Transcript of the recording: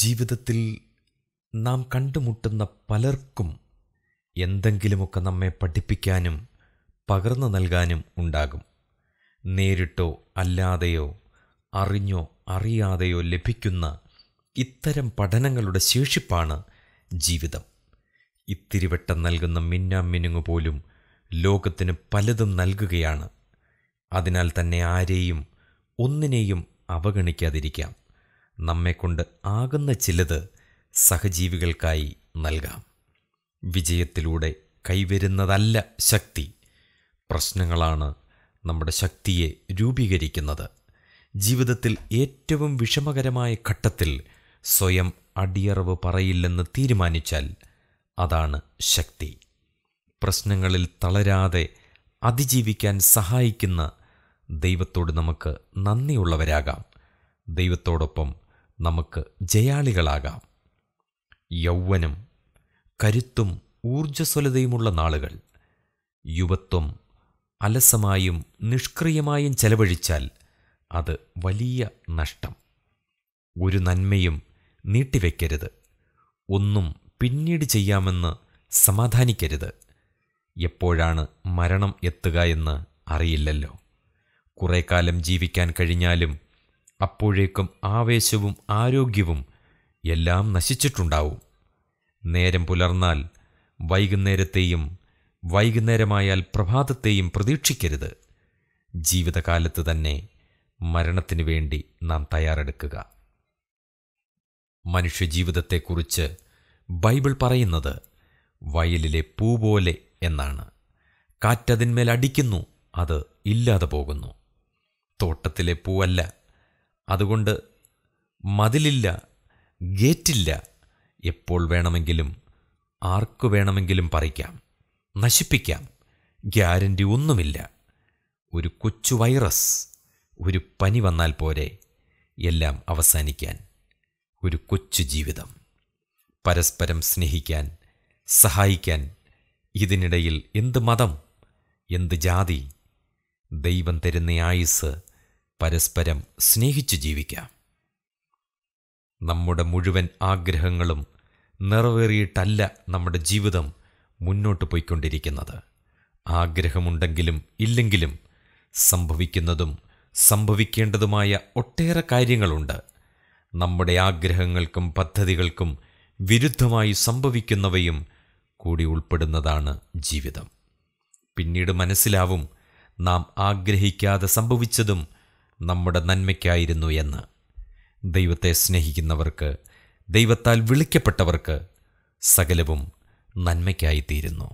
ജീവിതത്തിൽ നാം കണ്ടുമുട്ടുന്ന പലർക്കും എന്തെങ്കിലുമൊക്കെ നമ്മെ പഠിപ്പിക്കാനും പകർന്നു നൽകാനും ഉണ്ടാകും നേരിട്ടോ അല്ലാതെയോ അറിഞ്ഞോ അറിയാതെയോ ലഭിക്കുന്ന ഇത്തരം പഠനങ്ങളുടെ ശേഷിപ്പാണ് ജീവിതം ഇത്തിരിവട്ടം നൽകുന്ന മിന്നാമിനുങ്ങ് പോലും ലോകത്തിന് പലതും നൽകുകയാണ് അതിനാൽ തന്നെ ആരെയും ഒന്നിനെയും അവഗണിക്കാതിരിക്കാം നമ്മെക്കൊണ്ട് ആകുന്ന ചിലത് സഹജീവികൾക്കായി നൽകാം വിജയത്തിലൂടെ കൈവരുന്നതല്ല ശക്തി പ്രശ്നങ്ങളാണ് നമ്മുടെ ശക്തിയെ രൂപീകരിക്കുന്നത് ജീവിതത്തിൽ ഏറ്റവും വിഷമകരമായ ഘട്ടത്തിൽ സ്വയം അടിയറവ് പറയില്ലെന്ന് തീരുമാനിച്ചാൽ അതാണ് ശക്തി പ്രശ്നങ്ങളിൽ തളരാതെ അതിജീവിക്കാൻ സഹായിക്കുന്ന ദൈവത്തോട് നമുക്ക് നന്ദിയുള്ളവരാകാം ദൈവത്തോടൊപ്പം നമുക്ക് ജയാളികളാകാം യൗവനം കരുത്തും ഊർജ്ജസ്വലതയുമുള്ള നാളുകൾ യുവത്വം അലസമായും നിഷ്ക്രിയമായും ചെലവഴിച്ചാൽ അത് വലിയ നഷ്ടം ഒരു നന്മയും നീട്ടിവെക്കരുത് ഒന്നും പിന്നീട് ചെയ്യാമെന്ന് സമാധാനിക്കരുത് എപ്പോഴാണ് മരണം എത്തുക എന്ന് അറിയില്ലല്ലോ കുറേക്കാലം ജീവിക്കാൻ കഴിഞ്ഞാലും അപ്പോഴേക്കും ആവേശവും ആരോഗ്യവും എല്ലാം നശിച്ചിട്ടുണ്ടാവും നേരം പുലർന്നാൽ വൈകുന്നേരത്തെയും വൈകുന്നേരമായാൽ പ്രഭാതത്തെയും പ്രതീക്ഷിക്കരുത് ജീവിതകാലത്ത് തന്നെ മരണത്തിനു വേണ്ടി നാം തയ്യാറെടുക്കുക മനുഷ്യജീവിതത്തെക്കുറിച്ച് ബൈബിൾ പറയുന്നത് വയലിലെ പൂ പോലെ എന്നാണ് കാറ്റതിന്മേൽ അടിക്കുന്നു അത് ഇല്ലാതെ പോകുന്നു തോട്ടത്തിലെ പൂവല്ല അതുകൊണ്ട് മതിലില്ല ഗേറ്റില്ല എപ്പോൾ വേണമെങ്കിലും ആർക്കു വേണമെങ്കിലും പറിക്കാം നശിപ്പിക്കാം ഗ്യാരൻ്റി ഒന്നുമില്ല ഒരു കൊച്ചു വൈറസ് ഒരു പനി വന്നാൽ പോരെ എല്ലാം അവസാനിക്കാൻ ഒരു കൊച്ചു ജീവിതം പരസ്പരം സ്നേഹിക്കാൻ സഹായിക്കാൻ ഇതിനിടയിൽ എന്ത് മതം എന്ത് ജാതി ദൈവം തരുന്ന ആയുസ് പരസ്പരം സ്നേഹിച്ചു ജീവിക്കാം നമ്മുടെ മുഴുവൻ ആഗ്രഹങ്ങളും നിറവേറിയിട്ടല്ല നമ്മുടെ ജീവിതം മുന്നോട്ട് പോയിക്കൊണ്ടിരിക്കുന്നത് ആഗ്രഹമുണ്ടെങ്കിലും ഇല്ലെങ്കിലും സംഭവിക്കുന്നതും സംഭവിക്കേണ്ടതുമായ ഒട്ടേറെ കാര്യങ്ങളുണ്ട് നമ്മുടെ ആഗ്രഹങ്ങൾക്കും പദ്ധതികൾക്കും വിരുദ്ധമായി സംഭവിക്കുന്നവയും കൂടി ഉൾപ്പെടുന്നതാണ് ജീവിതം പിന്നീട് മനസ്സിലാവും നാം ആഗ്രഹിക്കാതെ സംഭവിച്ചതും നമ്മുടെ നന്മയ്ക്കായിരുന്നു എന്ന് ദൈവത്തെ സ്നേഹിക്കുന്നവർക്ക് ദൈവത്താൽ വിളിക്കപ്പെട്ടവർക്ക് സകലവും നന്മയ്ക്കായിത്തീരുന്നു